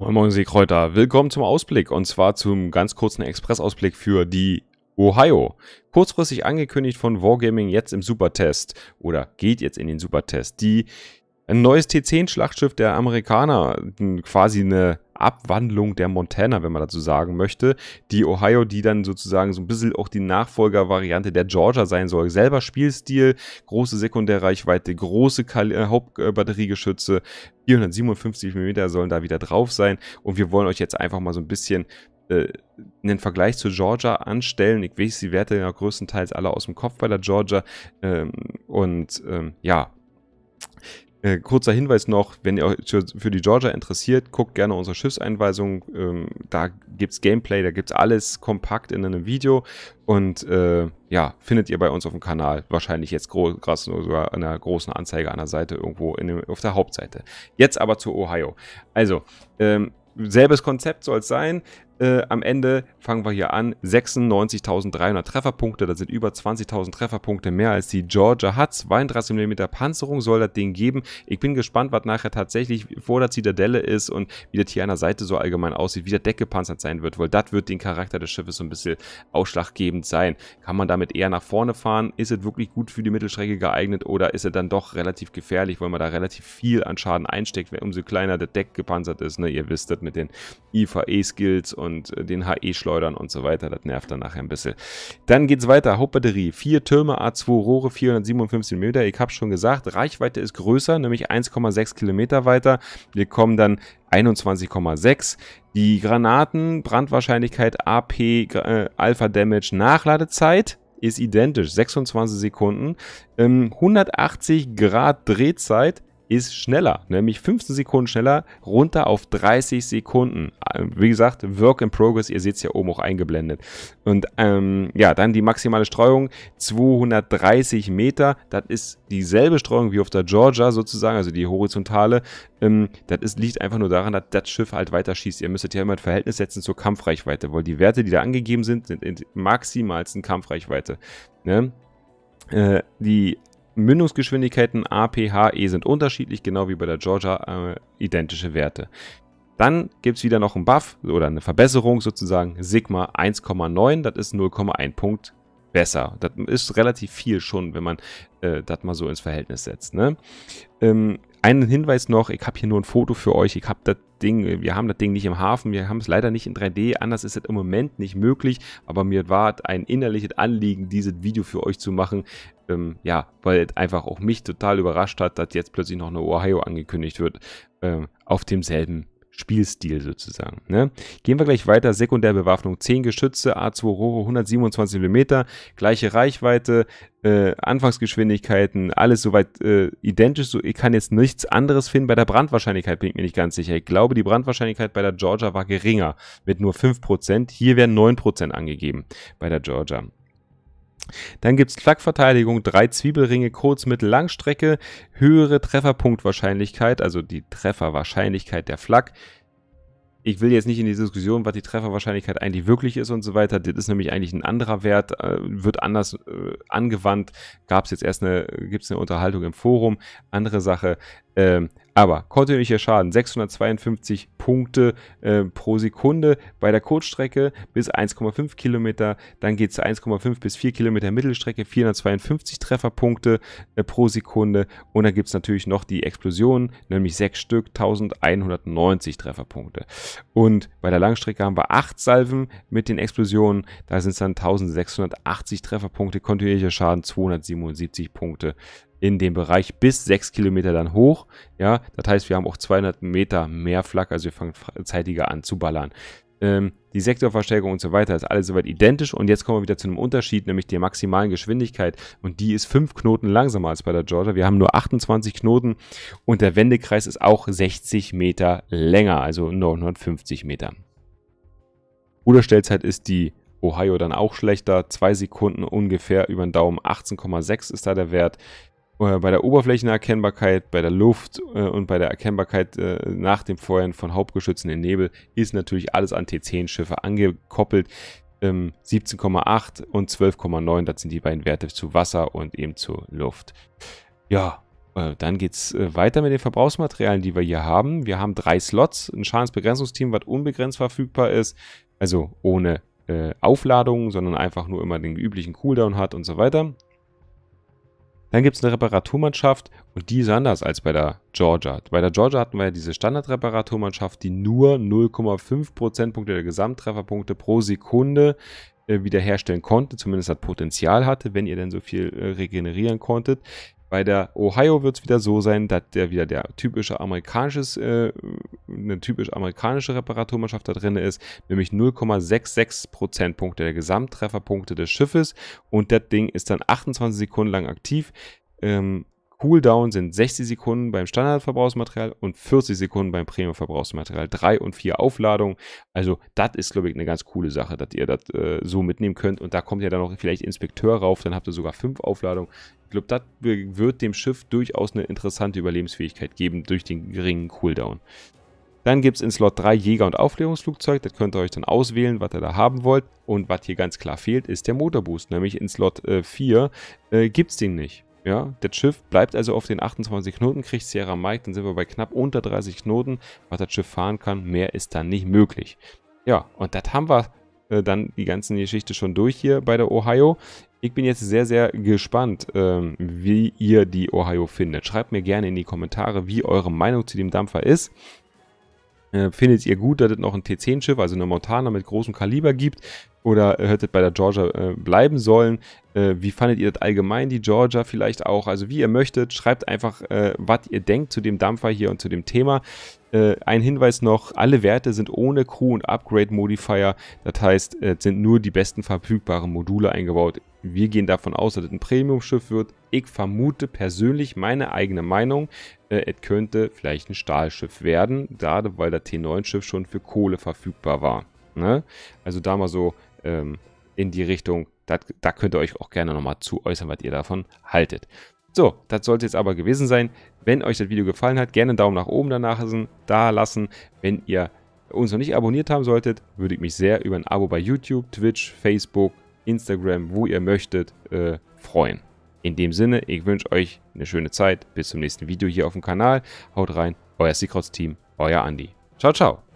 Moin Moin Seekräuter, willkommen zum Ausblick und zwar zum ganz kurzen Expressausblick für die Ohio. Kurzfristig angekündigt von Wargaming jetzt im Supertest oder geht jetzt in den Supertest. Die ein neues T-10-Schlachtschiff der Amerikaner, quasi eine Abwandlung der Montana, wenn man dazu sagen möchte. Die Ohio, die dann sozusagen so ein bisschen auch die Nachfolgervariante der Georgia sein soll. Selber Spielstil, große Sekundärreichweite, große Kal äh, Hauptbatteriegeschütze, 457 mm sollen da wieder drauf sein. Und wir wollen euch jetzt einfach mal so ein bisschen äh, einen Vergleich zu Georgia anstellen. Ich weiß die Werte ja größtenteils alle aus dem Kopf bei der Georgia. Ähm, und ähm, ja, äh, kurzer Hinweis noch, wenn ihr euch für die Georgia interessiert, guckt gerne unsere Schiffseinweisung. Ähm, da gibt's Gameplay, da gibt's alles kompakt in einem Video. Und äh, ja, findet ihr bei uns auf dem Kanal. Wahrscheinlich jetzt gerade sogar an einer großen Anzeige an der Seite irgendwo dem, auf der Hauptseite. Jetzt aber zu Ohio. Also, ähm, selbes Konzept soll es sein. Äh, am Ende fangen wir hier an. 96.300 Trefferpunkte, das sind über 20.000 Trefferpunkte mehr als die Georgia hat. 32 mm Panzerung soll das Ding geben. Ich bin gespannt, was nachher tatsächlich vor der Zitadelle ist und wie das hier an der Seite so allgemein aussieht, wie der Deck gepanzert sein wird, weil das wird den Charakter des Schiffes so ein bisschen ausschlaggebend sein. Kann man damit eher nach vorne fahren? Ist es wirklich gut für die Mittelstrecke geeignet oder ist es dann doch relativ gefährlich, weil man da relativ viel an Schaden einsteckt, umso kleiner der Deck gepanzert ist. Ne? Ihr wisst das mit den IVE-Skills und und äh, den HE-Schleudern und so weiter. Das nervt dann nachher ein bisschen. Dann geht's weiter. Hauptbatterie, vier Türme, A2 Rohre, 457 mm. Ich habe schon gesagt, Reichweite ist größer, nämlich 1,6 Kilometer weiter. Wir kommen dann 21,6. Die Granaten, Brandwahrscheinlichkeit, AP, äh, Alpha Damage, Nachladezeit ist identisch, 26 Sekunden. Ähm, 180 Grad Drehzeit ist schneller, nämlich 15 Sekunden schneller, runter auf 30 Sekunden. Ähm, wie gesagt, Work in Progress, ihr seht es ja oben auch eingeblendet. Und ähm, ja, dann die maximale Streuung, 230 Meter, das ist dieselbe Streuung wie auf der Georgia sozusagen, also die horizontale. Ähm, das ist, liegt einfach nur daran, dass das Schiff halt weiter schießt. Ihr müsstet ja immer ein Verhältnis setzen zur Kampfreichweite, weil die Werte, die da angegeben sind, sind in maximalsten Kampfreichweite. Ne? Äh, die Mündungsgeschwindigkeiten A, P, H, E sind unterschiedlich, genau wie bei der Georgia äh, identische Werte. Dann gibt es wieder noch einen Buff oder eine Verbesserung sozusagen Sigma 1,9, das ist 0,1 Punkt besser. Das ist relativ viel schon, wenn man äh, das mal so ins Verhältnis setzt. Ne? Ähm, einen Hinweis noch, ich habe hier nur ein Foto für euch. Ich habe das Ding, wir haben das Ding nicht im Hafen, wir haben es leider nicht in 3D. Anders ist es im Moment nicht möglich, aber mir war ein innerliches Anliegen, dieses Video für euch zu machen. Ähm, ja, weil es einfach auch mich total überrascht hat, dass jetzt plötzlich noch eine Ohio angekündigt wird ähm, auf demselben Spielstil sozusagen. Ne? Gehen wir gleich weiter. Sekundärbewaffnung. 10 Geschütze, A2 Rohre, 127 mm, gleiche Reichweite, äh, Anfangsgeschwindigkeiten, alles soweit äh, identisch. So, ich kann jetzt nichts anderes finden. Bei der Brandwahrscheinlichkeit bin ich mir nicht ganz sicher. Ich glaube, die Brandwahrscheinlichkeit bei der Georgia war geringer mit nur 5%. Hier werden 9% angegeben bei der Georgia. Dann gibt es Klackverteidigung, drei Zwiebelringe kurz mittel, Langstrecke, höhere Trefferpunktwahrscheinlichkeit, also die Trefferwahrscheinlichkeit der Flak. Ich will jetzt nicht in die Diskussion, was die Trefferwahrscheinlichkeit eigentlich wirklich ist und so weiter. Das ist nämlich eigentlich ein anderer Wert, äh, wird anders äh, angewandt. Gab es jetzt erst eine, gibt es eine Unterhaltung im Forum. Andere Sache, ähm, aber kontinuierlicher Schaden 652 Punkte äh, pro Sekunde bei der Kurzstrecke bis 1,5 Kilometer. Dann geht es 1,5 bis 4 Kilometer Mittelstrecke, 452 Trefferpunkte äh, pro Sekunde. Und dann gibt es natürlich noch die Explosionen, nämlich 6 Stück, 1190 Trefferpunkte. Und bei der Langstrecke haben wir 8 Salven mit den Explosionen. Da sind es dann 1680 Trefferpunkte, kontinuierlicher Schaden 277 Punkte in dem Bereich bis 6 Kilometer dann hoch. Ja, das heißt, wir haben auch 200 Meter mehr Flak, also wir fangen zeitiger an zu ballern. Ähm, die Sektorverstärkung und so weiter ist alles soweit identisch und jetzt kommen wir wieder zu einem Unterschied, nämlich der maximalen Geschwindigkeit und die ist 5 Knoten langsamer als bei der Georgia. Wir haben nur 28 Knoten und der Wendekreis ist auch 60 Meter länger, also 950 Meter. Ruderstellzeit ist die Ohio dann auch schlechter, 2 Sekunden ungefähr über den Daumen, 18,6 ist da der Wert bei der Oberflächenerkennbarkeit, bei der Luft äh, und bei der Erkennbarkeit äh, nach dem Feuern von Hauptgeschützen in Nebel ist natürlich alles an T10-Schiffe angekoppelt. Ähm, 17,8 und 12,9, das sind die beiden Werte zu Wasser und eben zu Luft. Ja, äh, dann geht es äh, weiter mit den Verbrauchsmaterialien, die wir hier haben. Wir haben drei Slots, ein Schadensbegrenzungsteam, was unbegrenzt verfügbar ist, also ohne äh, Aufladung, sondern einfach nur immer den üblichen Cooldown hat und so weiter. Dann gibt es eine Reparaturmannschaft und die ist anders als bei der Georgia. Bei der Georgia hatten wir ja diese Standardreparaturmannschaft, die nur 0,5 Prozentpunkte der Gesamttrefferpunkte pro Sekunde äh, wiederherstellen konnte, zumindest das Potenzial hatte, wenn ihr denn so viel äh, regenerieren konntet. Bei der Ohio wird es wieder so sein, dass der wieder der typische amerikanisches, äh, eine typisch amerikanische Reparaturmannschaft da drin ist, nämlich 0,66 Prozentpunkte der Gesamttrefferpunkte des Schiffes und das Ding ist dann 28 Sekunden lang aktiv. Ähm, Cooldown sind 60 Sekunden beim Standardverbrauchsmaterial und 40 Sekunden beim Premiumverbrauchsmaterial. verbrauchsmaterial Drei und vier Aufladungen. Also, das ist, glaube ich, eine ganz coole Sache, dass ihr das äh, so mitnehmen könnt. Und da kommt ja dann noch vielleicht Inspekteur rauf, dann habt ihr sogar fünf Aufladungen. Ich glaube, das wird dem Schiff durchaus eine interessante Überlebensfähigkeit geben durch den geringen Cooldown. Dann gibt es in Slot 3 Jäger- und Aufklärungsflugzeug. Das könnt ihr euch dann auswählen, was ihr da haben wollt. Und was hier ganz klar fehlt, ist der Motorboost. Nämlich in Slot äh, 4 äh, gibt es den nicht. Ja, das Schiff bleibt also auf den 28 Knoten, kriegt Sierra Mike, dann sind wir bei knapp unter 30 Knoten, was das Schiff fahren kann. Mehr ist dann nicht möglich. Ja, und das haben wir äh, dann die ganze Geschichte schon durch hier bei der Ohio. Ich bin jetzt sehr, sehr gespannt, ähm, wie ihr die Ohio findet. Schreibt mir gerne in die Kommentare, wie eure Meinung zu dem Dampfer ist. Äh, findet ihr gut, dass es noch ein T10-Schiff, also eine Montana mit großem Kaliber gibt? oder äh, hättet bei der Georgia äh, bleiben sollen. Äh, wie fandet ihr das allgemein, die Georgia vielleicht auch? Also wie ihr möchtet, schreibt einfach, äh, was ihr denkt zu dem Dampfer hier und zu dem Thema. Äh, ein Hinweis noch, alle Werte sind ohne Crew und Upgrade Modifier. Das heißt, äh, es sind nur die besten verfügbaren Module eingebaut. Wir gehen davon aus, dass es ein Premium-Schiff wird. Ich vermute persönlich meine eigene Meinung, es könnte vielleicht ein Stahlschiff werden, gerade weil das T9-Schiff schon für Kohle verfügbar war. Ne? Also da mal so ähm, in die Richtung. Dat, da könnt ihr euch auch gerne nochmal zu äußern, was ihr davon haltet. So, das sollte jetzt aber gewesen sein. Wenn euch das Video gefallen hat, gerne einen Daumen nach oben danach da lassen. Wenn ihr uns noch nicht abonniert haben solltet, würde ich mich sehr über ein Abo bei YouTube, Twitch, Facebook, Instagram, wo ihr möchtet, äh, freuen. In dem Sinne, ich wünsche euch eine schöne Zeit. Bis zum nächsten Video hier auf dem Kanal. Haut rein, euer Secrets Team, euer Andi. Ciao, ciao.